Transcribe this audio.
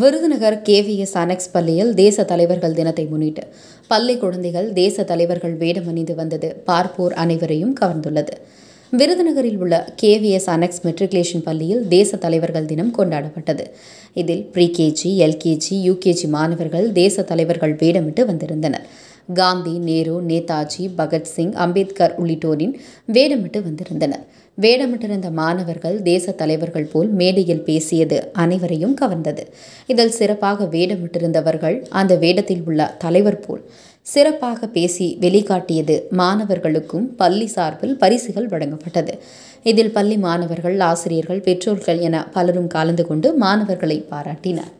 Virudhunagar KVS annexe பள்ளியில் தேச தலைவர்கள் தினத்தை முன்னிட்டு பள்ளி குழந்தைகள் தேச தலைவர்கள் வேடம் அணிந்து வந்தது பார்ப்போர் அனைவரையும் கவர்ந்துள்ளது விருதுநகரில் உள்ள கேவிஎஸ் அனெக்ஸ் மெட்ரிகுலேஷன் பள்ளியில் தேச தலைவர்கள் தினம் கொண்டாடப்பட்டது இதில் ப்ரீகேஜி எல்கேஜி யூகேஜி மாணவர்கள் தேச தலைவர்கள் வேடமிட்டு வந்திருந்தனர் காந்தி நேரு நேதாஜி பகத்சிங் அம்பேத்கர் உள்ளிட்டோரின் வேடமிட்டு வந்திருந்தனர் வேடமிட்டிருந்த மாணவர்கள் தேச தலைவர்கள் போல் மேடையில் பேசியது அனைவரையும் கவர்ந்தது இதில் சிறப்பாக வேடமிட்டிருந்தவர்கள் அந்த வேடத்தில் உள்ள தலைவர் போல் சிறப்பாக பேசி வெளிக்காட்டியது மாணவர்களுக்கும் பள்ளி சார்பில் பரிசுகள் வழங்கப்பட்டது இதில் பள்ளி மாணவர்கள் ஆசிரியர்கள் பெற்றோர்கள் என பலரும் கலந்து கொண்டு மாணவர்களை பாராட்டினர்